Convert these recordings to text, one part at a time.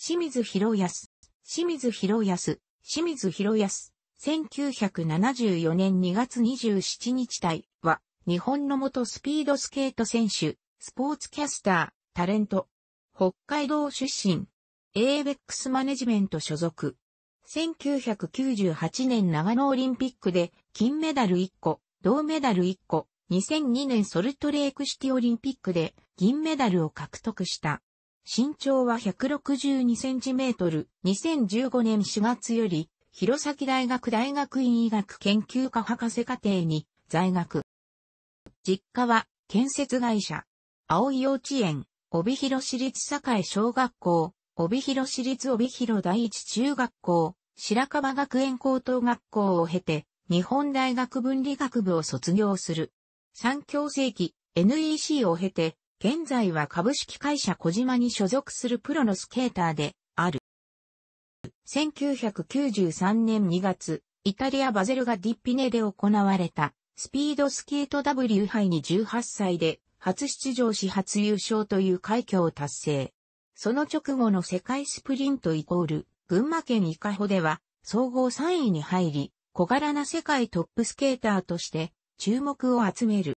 清水博康、清水博康、清水博康、1974年2月27日体は、日本の元スピードスケート選手、スポーツキャスター、タレント、北海道出身、エーベックスマネジメント所属。1998年長野オリンピックで金メダル1個、銅メダル1個、2002年ソルトレークシティオリンピックで銀メダルを獲得した。身長は162センチメートル。2015年4月より、弘前大学大学院医学研究科博士課程に在学。実家は建設会社。青い幼稚園、帯広市立栄小学校、帯広市立帯広第一中学校、白樺学園高等学校を経て、日本大学文理学部を卒業する。三教世紀 NEC を経て、現在は株式会社小島に所属するプロのスケーターである。1993年2月、イタリアバゼルガディッピネで行われたスピードスケート W 杯に18歳で初出場し初優勝という快挙を達成。その直後の世界スプリントイコール、群馬県伊香保では総合3位に入り、小柄な世界トップスケーターとして注目を集める。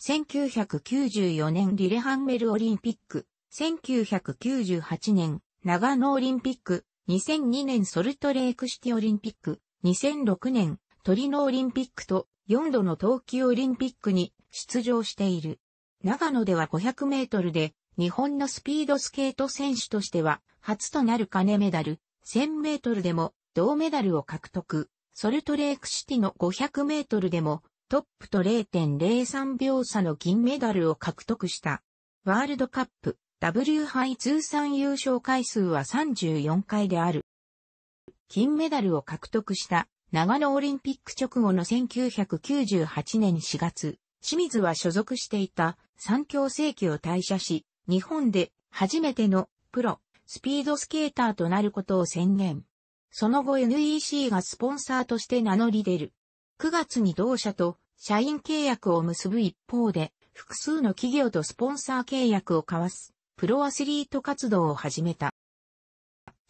1994年リレハンメルオリンピック、1998年長野オリンピック、2002年ソルトレークシティオリンピック、2006年トリノオリンピックと4度の冬季オリンピックに出場している。長野では500メートルで日本のスピードスケート選手としては初となる金メダル、1000メートルでも銅メダルを獲得。ソルトレークシティの500メートルでもトップと0.03秒差の金メダルを獲得した。ワールドカップ W 杯通算優勝回数は34回である。金メダルを獲得した長野オリンピック直後の1998年4月、清水は所属していた三強正規を退社し、日本で初めてのプロスピードスケーターとなることを宣言。その後 NEC がスポンサーとして名乗り出る。9月に同社と社員契約を結ぶ一方で、複数の企業とスポンサー契約を交わす、プロアスリート活動を始めた。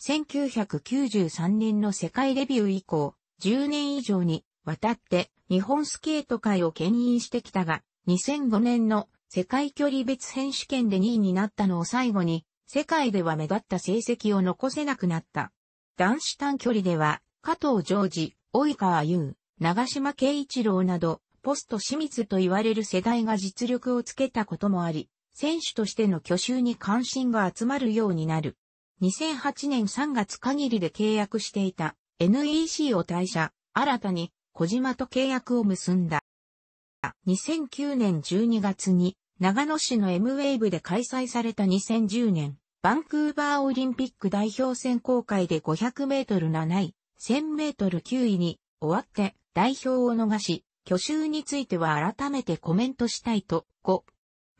1993年の世界デビュー以降、10年以上にわたって日本スケート界を牽引してきたが、2005年の世界距離別選手権で2位になったのを最後に、世界では目立った成績を残せなくなった。男子短距離では、加藤ジョージ、及川優、長島慶一郎など、ポスト清水と言われる世代が実力をつけたこともあり、選手としての挙手に関心が集まるようになる。2008年3月限りで契約していた NEC を退社、新たに小島と契約を結んだ。2009年12月に長野市の M ウェーブで開催された2010年バンクーバーオリンピック代表選考会で500メートル7位、1000メートル9位に終わって代表を逃し、去就については改めてコメントしたいと、5、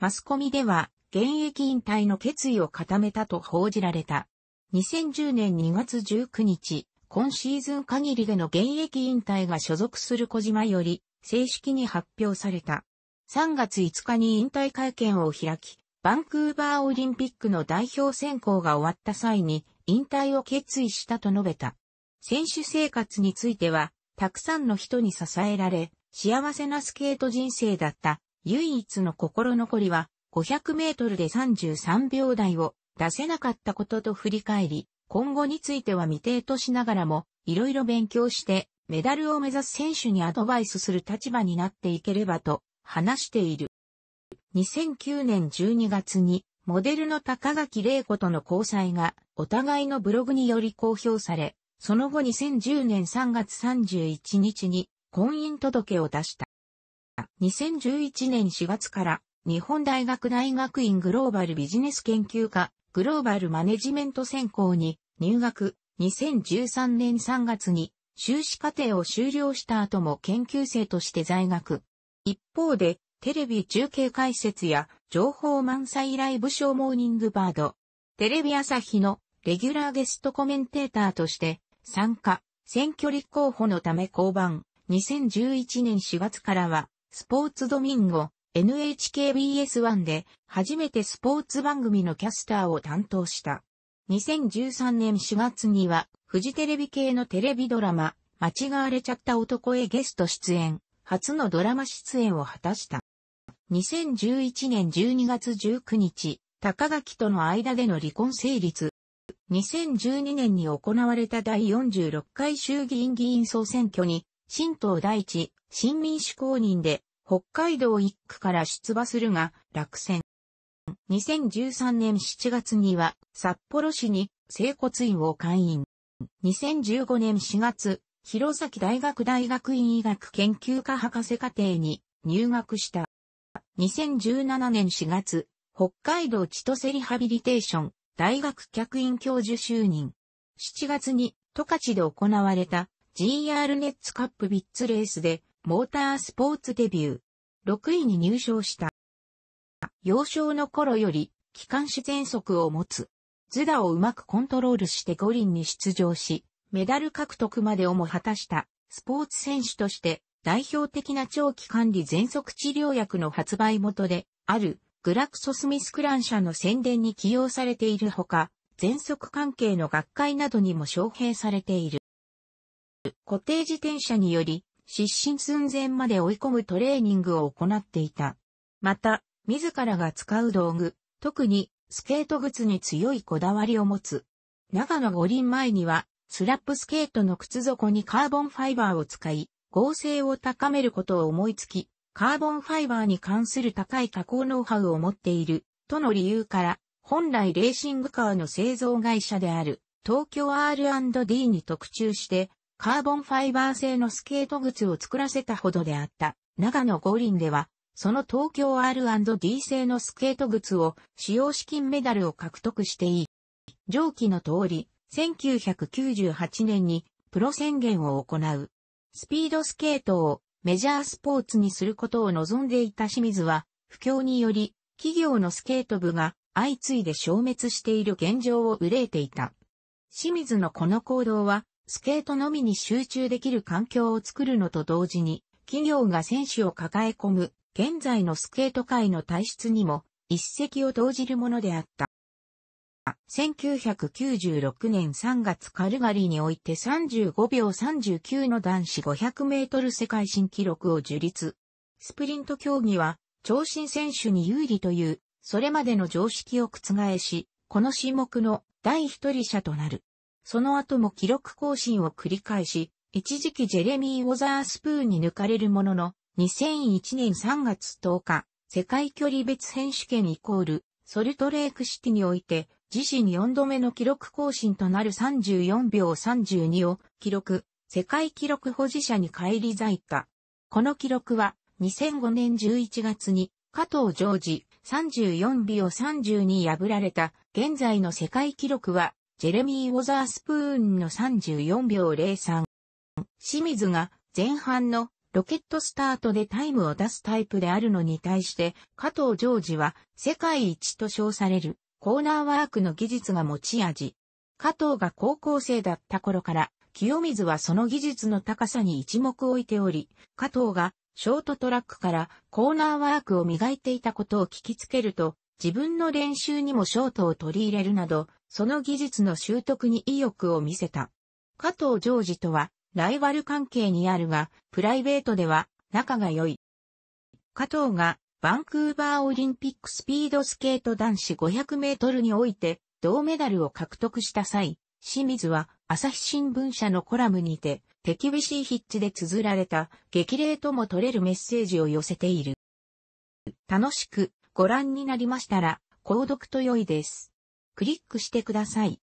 マスコミでは、現役引退の決意を固めたと報じられた。2010年2月19日、今シーズン限りでの現役引退が所属する小島より、正式に発表された。3月5日に引退会見を開き、バンクーバーオリンピックの代表選考が終わった際に、引退を決意したと述べた。選手生活については、たくさんの人に支えられ、幸せなスケート人生だった唯一の心残りは500メートルで33秒台を出せなかったことと振り返り、今後については未定としながらも、いろいろ勉強してメダルを目指す選手にアドバイスする立場になっていければと話している。2009年12月にモデルの高垣玲子との交際がお互いのブログにより公表され、その後2010年3月31日に婚姻届を出した。2011年4月から日本大学大学院グローバルビジネス研究科グローバルマネジメント専攻に入学2013年3月に修士課程を修了した後も研究生として在学。一方でテレビ中継解説や情報満載ライブショーモーニングバード、テレビ朝日のレギュラーゲストコメンテーターとして参加、選挙立候補のため降板、2011年4月からは、スポーツドミンゴ、NHKBS1 で初めてスポーツ番組のキャスターを担当した。2013年4月には、フジテレビ系のテレビドラマ、間違われちゃった男へゲスト出演、初のドラマ出演を果たした。2011年12月19日、高垣との間での離婚成立、2012年に行われた第46回衆議院議員総選挙に、新党第一、新民主公認で、北海道1区から出馬するが、落選。2013年7月には、札幌市に、整骨院を会員。2015年4月、弘前大学大学院医学研究科博士課程に入学した。2017年4月、北海道千歳リハビリテーション大学客員教授就任。7月に十勝で行われた GR ネッツカップビッツレースでモータースポーツデビュー。6位に入賞した。幼少の頃より機関士全速を持つ。ズダをうまくコントロールして五輪に出場し、メダル獲得までをも果たしたスポーツ選手として代表的な長期管理全速治療薬の発売元であるグラクソスミスクラン社の宣伝に起用されているほか、全速関係の学会などにも招聘されている。固定自転車により、失神寸前まで追い込むトレーニングを行っていた。また、自らが使う道具、特にスケート靴に強いこだわりを持つ。長野五輪前には、スラップスケートの靴底にカーボンファイバーを使い、合成を高めることを思いつき、カーボンファイバーに関する高い加工ノウハウを持っている、との理由から、本来レーシングカーの製造会社である、東京 R&D に特注して、カーボンファイバー製のスケート靴を作らせたほどであった。長野五輪では、その東京 R&D 製のスケート靴を使用資金メダルを獲得していい。上記の通り、1998年にプロ宣言を行う。スピードスケートをメジャースポーツにすることを望んでいた清水は、不況により、企業のスケート部が相次いで消滅している現状を憂えていた。清水のこの行動は、スケートのみに集中できる環境を作るのと同時に、企業が選手を抱え込む、現在のスケート界の体質にも、一石を投じるものであった。1996年3月カルガリーにおいて35秒39の男子500メートル世界新記録を樹立。スプリント競技は、長身選手に有利という、それまでの常識を覆し、この種目の第一人者となる。その後も記録更新を繰り返し、一時期ジェレミー・ウォザースプーンに抜かれるものの、2001年3月10日、世界距離別選手権イコール、ソルトレークシティにおいて、自身4度目の記録更新となる34秒32を記録、世界記録保持者に返り咲いた。この記録は2005年11月に加藤ジョージ34秒3 2に破られた現在の世界記録はジェレミー・ウォザースプーンの34秒03。清水が前半のロケットスタートでタイムを出すタイプであるのに対して、加藤ジョージは世界一と称されるコーナーワークの技術が持ち味。加藤が高校生だった頃から、清水はその技術の高さに一目置いており、加藤がショートトラックからコーナーワークを磨いていたことを聞きつけると、自分の練習にもショートを取り入れるなど、その技術の習得に意欲を見せた。加藤ジョージとは、ライバル関係にあるが、プライベートでは仲が良い。加藤がバンクーバーオリンピックスピードスケート男子500メートルにおいて銅メダルを獲得した際、清水は朝日新聞社のコラムにて手厳しい筆致で綴られた激励とも取れるメッセージを寄せている。楽しくご覧になりましたら、購読と良いです。クリックしてください。